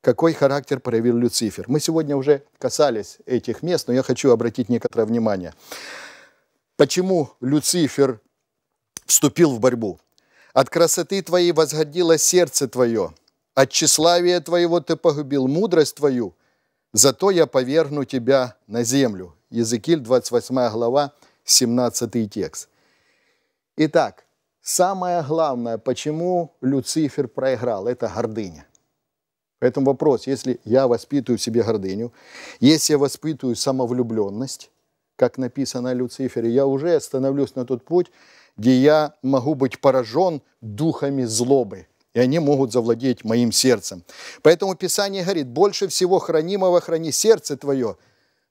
какой характер проявил Люцифер. Мы сегодня уже касались этих мест, но я хочу обратить некоторое внимание. Почему Люцифер вступил в борьбу? «От красоты твоей возгодило сердце твое, от тщеславия твоего ты погубил мудрость твою, зато я повергну тебя на землю». Езекиль, 28 глава, 17 текст. Итак, Самое главное, почему Люцифер проиграл, это гордыня. Поэтому вопрос, если я воспитываю в себе гордыню, если я воспитываю самовлюбленность, как написано о Люцифере, я уже становлюсь на тот путь, где я могу быть поражен духами злобы, и они могут завладеть моим сердцем. Поэтому Писание говорит, больше всего хранимого храни сердце твое,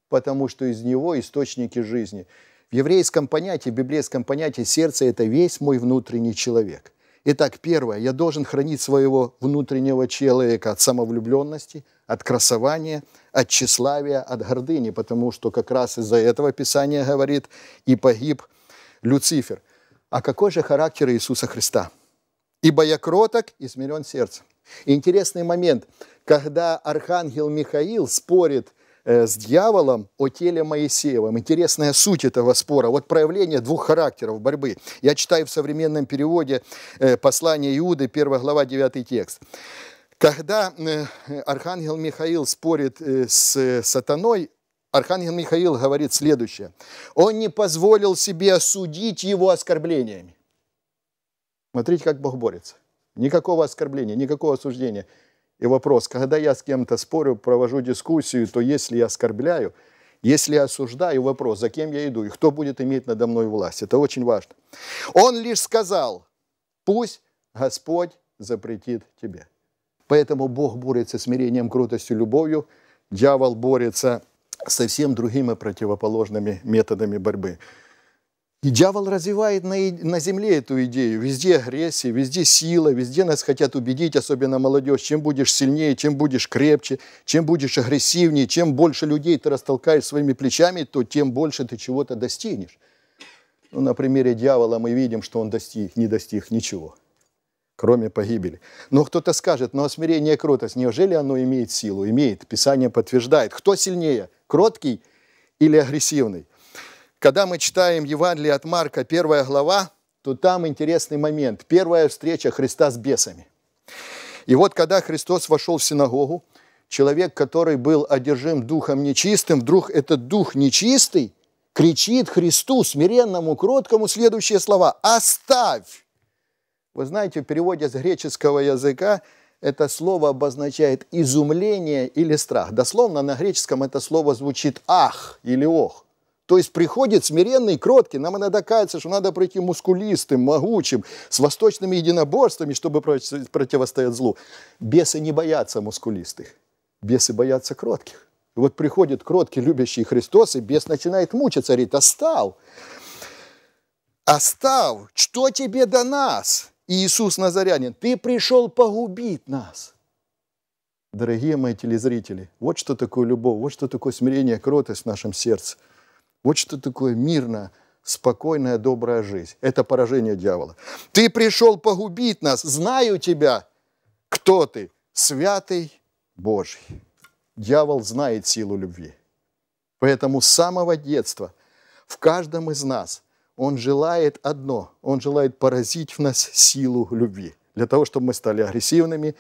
потому что из него источники жизни. В еврейском понятии, в библейском понятии сердце – это весь мой внутренний человек. Итак, первое, я должен хранить своего внутреннего человека от самовлюбленности, от красования, от тщеславия, от гордыни, потому что как раз из-за этого Писание говорит «и погиб Люцифер». А какой же характер Иисуса Христа? «Ибо я кроток и смирен сердцем». Интересный момент, когда архангел Михаил спорит – Э, с дьяволом о теле Моисеевом. Интересная суть этого спора. Вот проявление двух характеров борьбы. Я читаю в современном переводе э, послание Иуды, 1 глава, 9 текст. Когда э, архангел Михаил спорит с сатаной, архангел Михаил говорит следующее. Он не позволил себе осудить его оскорблениями. Смотрите, как Бог борется. Никакого оскорбления, никакого осуждения. И вопрос, когда я с кем-то спорю, провожу дискуссию, то если я оскорбляю, если я осуждаю, вопрос, за кем я иду и кто будет иметь надо мной власть. Это очень важно. Он лишь сказал, пусть Господь запретит тебе. Поэтому Бог борется смирением, крутостью, любовью. Дьявол борется совсем другими противоположными методами борьбы. И дьявол развивает на, на земле эту идею. Везде агрессия, везде сила, везде нас хотят убедить, особенно молодежь. Чем будешь сильнее, чем будешь крепче, чем будешь агрессивнее, чем больше людей ты растолкаешь своими плечами, то тем больше ты чего-то достигнешь. Ну, на примере дьявола мы видим, что он достиг, не достиг ничего, кроме погибели. Но кто-то скажет, но а смирение и кротость, неужели оно имеет силу? Имеет. Писание подтверждает. Кто сильнее, кроткий или агрессивный? Когда мы читаем Евангелие от Марка, первая глава, то там интересный момент. Первая встреча Христа с бесами. И вот когда Христос вошел в синагогу, человек, который был одержим духом нечистым, вдруг этот дух нечистый кричит Христу, смиренному, кроткому, следующие слова «Оставь!». Вы знаете, в переводе с греческого языка это слово обозначает изумление или страх. Дословно на греческом это слово звучит «ах» или «ох». То есть приходит смиренный, кроткий. Нам иногда кажется, что надо пройти мускулистым, могучим, с восточными единоборствами, чтобы противостоять злу. Бесы не боятся мускулистых. Бесы боятся кротких. И вот приходит кроткий, любящий Христос, и бес начинает мучиться, говорит, «Остал! «А Остал! А что тебе до нас?» И Иисус Назарянин, «Ты пришел погубить нас!» Дорогие мои телезрители, вот что такое любовь, вот что такое смирение, кротость в нашем сердце – вот что такое мирная, спокойная, добрая жизнь. Это поражение дьявола. Ты пришел погубить нас, знаю тебя. Кто ты? Святый Божий. Дьявол знает силу любви. Поэтому с самого детства в каждом из нас он желает одно, он желает поразить в нас силу любви, для того, чтобы мы стали агрессивными,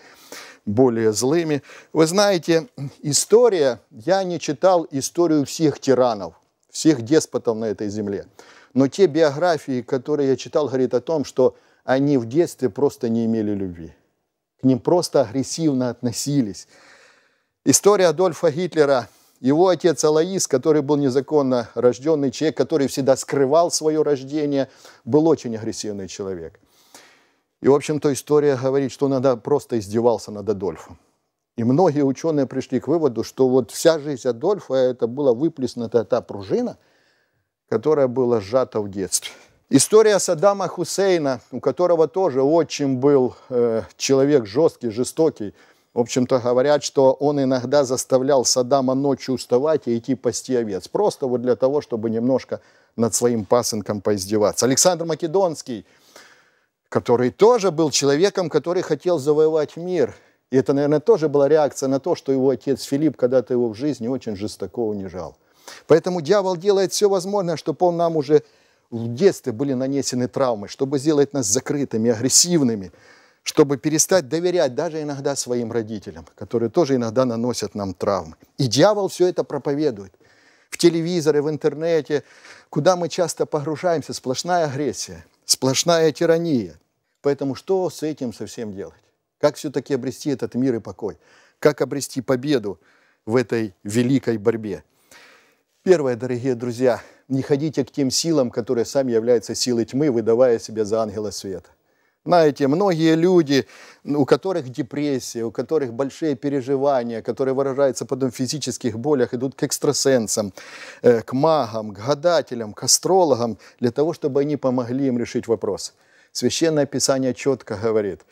более злыми. Вы знаете, история, я не читал историю всех тиранов, всех деспотов на этой земле. Но те биографии, которые я читал, говорят о том, что они в детстве просто не имели любви. К ним просто агрессивно относились. История Адольфа Гитлера. Его отец Алаис, который был незаконно рожденный человек, который всегда скрывал свое рождение, был очень агрессивный человек. И, в общем-то, история говорит, что он иногда просто издевался над Адольфом. И многие ученые пришли к выводу, что вот вся жизнь Адольфа – это была выплеснута та пружина, которая была сжата в детстве. История Саддама Хусейна, у которого тоже отчим был э, человек жесткий, жестокий. В общем-то, говорят, что он иногда заставлял Саддама ночью уставать и идти пасти овец. Просто вот для того, чтобы немножко над своим пасынком поиздеваться. Александр Македонский, который тоже был человеком, который хотел завоевать мир – и это, наверное, тоже была реакция на то, что его отец Филипп когда-то его в жизни очень жестоко унижал. Поэтому дьявол делает все возможное, чтобы он нам уже в детстве были нанесены травмы, чтобы сделать нас закрытыми, агрессивными, чтобы перестать доверять даже иногда своим родителям, которые тоже иногда наносят нам травмы. И дьявол все это проповедует. В телевизоре, в интернете, куда мы часто погружаемся, сплошная агрессия, сплошная тирания. Поэтому что с этим совсем делать? Как все-таки обрести этот мир и покой? Как обрести победу в этой великой борьбе? Первое, дорогие друзья, не ходите к тем силам, которые сами являются силой тьмы, выдавая себя за ангела света. Знаете, многие люди, у которых депрессия, у которых большие переживания, которые выражаются потом в физических болях, идут к экстрасенсам, э, к магам, к гадателям, к астрологам, для того, чтобы они помогли им решить вопрос. Священное Писание четко говорит –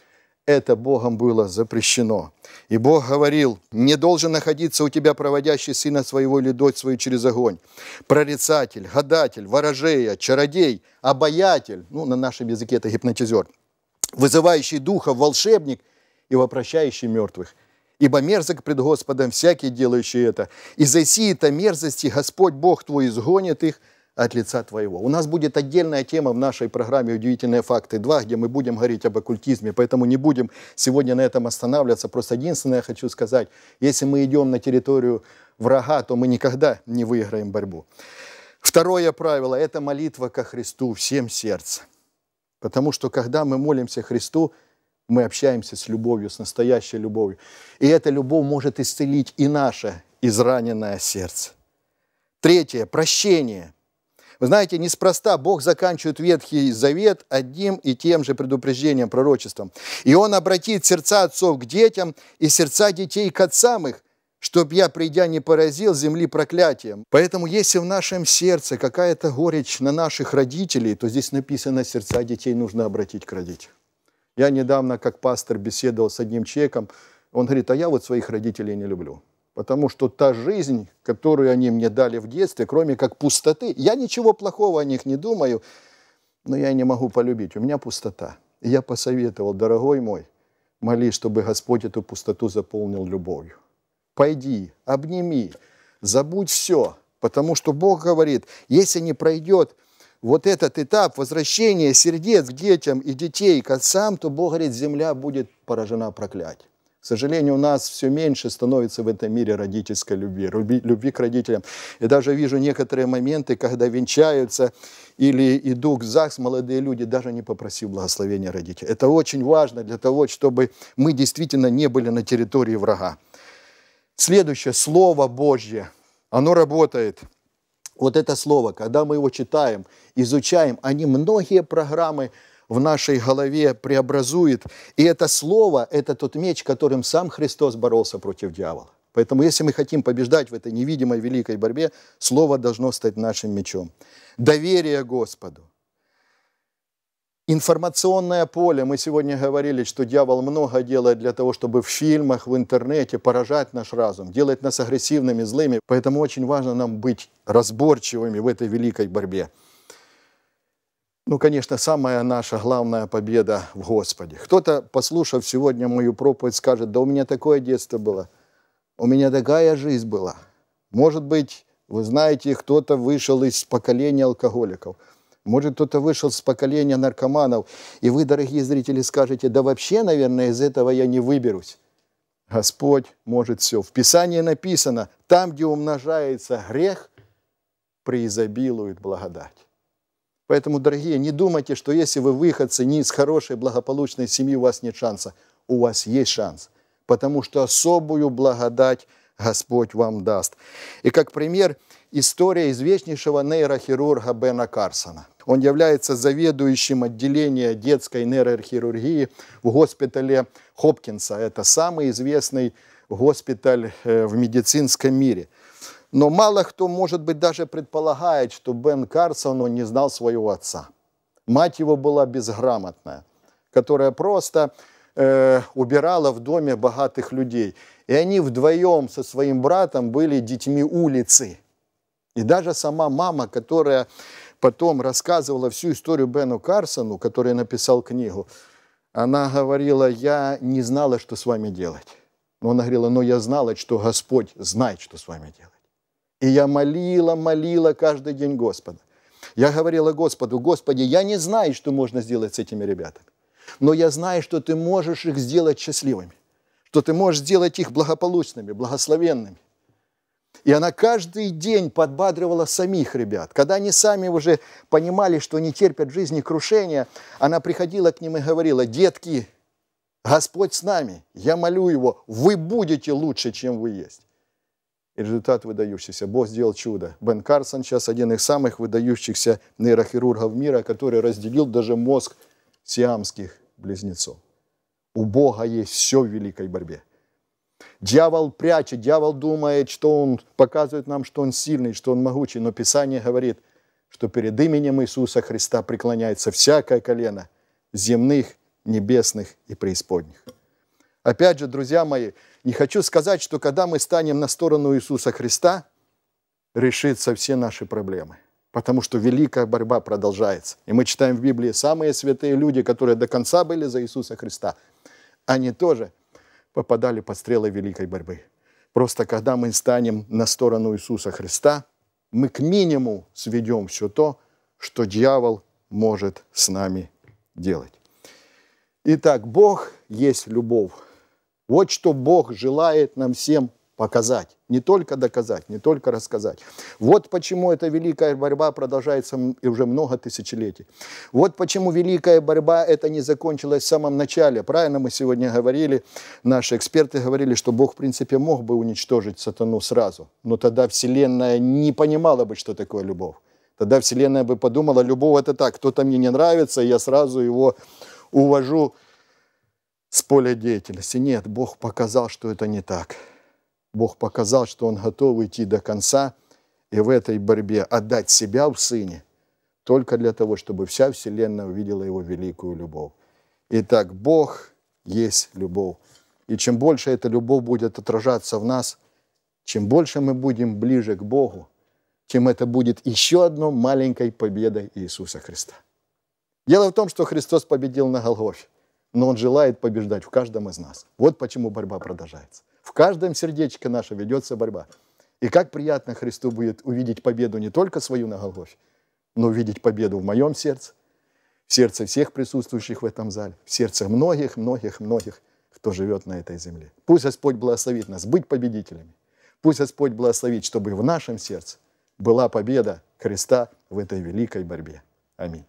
это Богом было запрещено. И Бог говорил, не должен находиться у тебя проводящий сына своего или дочь свою через огонь. Прорицатель, гадатель, ворожея, чародей, обаятель, ну, на нашем языке это гипнотизер, вызывающий духа, волшебник и вопрощающий мертвых. Ибо мерзок пред Господом всякий, делающий это. Из сии это мерзости Господь Бог твой изгонит их – от лица Твоего. У нас будет отдельная тема в нашей программе «Удивительные факты 2», где мы будем говорить об оккультизме, поэтому не будем сегодня на этом останавливаться. Просто единственное я хочу сказать, если мы идем на территорию врага, то мы никогда не выиграем борьбу. Второе правило – это молитва ко Христу всем сердцем. Потому что когда мы молимся Христу, мы общаемся с любовью, с настоящей любовью. И эта любовь может исцелить и наше израненное сердце. Третье – прощение – вы знаете, неспроста Бог заканчивает Ветхий Завет одним и тем же предупреждением, пророчеством. И Он обратит сердца отцов к детям и сердца детей к отцам их, чтобы я, придя, не поразил земли проклятием. Поэтому, если в нашем сердце какая-то горечь на наших родителей, то здесь написано, сердца детей нужно обратить к родителям. Я недавно, как пастор, беседовал с одним человеком, он говорит, а я вот своих родителей не люблю потому что та жизнь, которую они мне дали в детстве, кроме как пустоты, я ничего плохого о них не думаю, но я не могу полюбить, у меня пустота. И я посоветовал, дорогой мой, молись, чтобы Господь эту пустоту заполнил любовью. Пойди, обними, забудь все, потому что Бог говорит, если не пройдет вот этот этап возвращения сердец к детям и детей к отцам, то Бог говорит, земля будет поражена проклятием. К сожалению, у нас все меньше становится в этом мире родительской любви, любви к родителям. Я даже вижу некоторые моменты, когда венчаются или идут к ЗАГС, молодые люди, даже не попросив благословения родителей. Это очень важно для того, чтобы мы действительно не были на территории врага. Следующее, Слово Божье, оно работает. Вот это слово, когда мы его читаем, изучаем, они многие программы – в нашей голове преобразует. И это слово, это тот меч, которым сам Христос боролся против дьявола. Поэтому если мы хотим побеждать в этой невидимой великой борьбе, слово должно стать нашим мечом. Доверие Господу. Информационное поле. Мы сегодня говорили, что дьявол много делает для того, чтобы в фильмах, в интернете поражать наш разум, делать нас агрессивными, злыми. Поэтому очень важно нам быть разборчивыми в этой великой борьбе. Ну, конечно, самая наша главная победа в Господе. Кто-то, послушав сегодня мою проповедь, скажет, да у меня такое детство было, у меня такая жизнь была. Может быть, вы знаете, кто-то вышел из поколения алкоголиков, может, кто-то вышел из поколения наркоманов, и вы, дорогие зрители, скажете, да вообще, наверное, из этого я не выберусь. Господь может все. В Писании написано, там, где умножается грех, преизобилует благодать. Поэтому, дорогие, не думайте, что если вы выходцы не из хорошей, благополучной семьи, у вас нет шанса. У вас есть шанс, потому что особую благодать Господь вам даст. И как пример, история известнейшего нейрохирурга Бена Карсона. Он является заведующим отделения детской нейрохирургии в госпитале Хопкинса. Это самый известный госпиталь э, в медицинском мире – но мало кто, может быть, даже предполагает, что Бен Карсон он не знал своего отца. Мать его была безграмотная, которая просто э, убирала в доме богатых людей. И они вдвоем со своим братом были детьми улицы. И даже сама мама, которая потом рассказывала всю историю Бену Карсону, который написал книгу, она говорила, я не знала, что с вами делать. Но она говорила, но я знала, что Господь знает, что с вами делать. И я молила, молила каждый день Господа. Я говорила Господу, Господи, я не знаю, что можно сделать с этими ребятами, но я знаю, что Ты можешь их сделать счастливыми, что Ты можешь сделать их благополучными, благословенными. И она каждый день подбадривала самих ребят. Когда они сами уже понимали, что не терпят жизни крушения, она приходила к ним и говорила, детки, Господь с нами, я молю Его, вы будете лучше, чем вы есть и результат выдающийся. Бог сделал чудо. Бен Карсон сейчас один из самых выдающихся нейрохирургов мира, который разделил даже мозг сиамских близнецов. У Бога есть все в великой борьбе. Дьявол прячет, дьявол думает, что он показывает нам, что он сильный, что он могучий, но Писание говорит, что перед именем Иисуса Христа преклоняется всякое колено земных, небесных и преисподних. Опять же, друзья мои, и хочу сказать, что когда мы станем на сторону Иисуса Христа, решится все наши проблемы. Потому что великая борьба продолжается. И мы читаем в Библии, самые святые люди, которые до конца были за Иисуса Христа, они тоже попадали под стрелы великой борьбы. Просто когда мы станем на сторону Иисуса Христа, мы к минимуму сведем все то, что дьявол может с нами делать. Итак, Бог есть любовь. Вот что Бог желает нам всем показать, не только доказать, не только рассказать. Вот почему эта великая борьба продолжается уже много тысячелетий. Вот почему великая борьба это не закончилась в самом начале. Правильно мы сегодня говорили, наши эксперты говорили, что Бог, в принципе, мог бы уничтожить сатану сразу, но тогда Вселенная не понимала бы, что такое любовь. Тогда Вселенная бы подумала, любовь это так, кто-то мне не нравится, я сразу его увожу с поля деятельности. Нет, Бог показал, что это не так. Бог показал, что Он готов идти до конца и в этой борьбе отдать себя в Сыне только для того, чтобы вся Вселенная увидела Его великую любовь. Итак, Бог есть любовь. И чем больше эта любовь будет отражаться в нас, чем больше мы будем ближе к Богу, тем это будет еще одной маленькой победой Иисуса Христа. Дело в том, что Христос победил на Голгофе но Он желает побеждать в каждом из нас. Вот почему борьба продолжается. В каждом сердечке наше ведется борьба. И как приятно Христу будет увидеть победу не только свою на Голгофе, но увидеть победу в моем сердце, в сердце всех присутствующих в этом зале, в сердце многих, многих, многих, кто живет на этой земле. Пусть Господь благословит нас быть победителями. Пусть Господь благословит, чтобы в нашем сердце была победа Христа в этой великой борьбе. Аминь.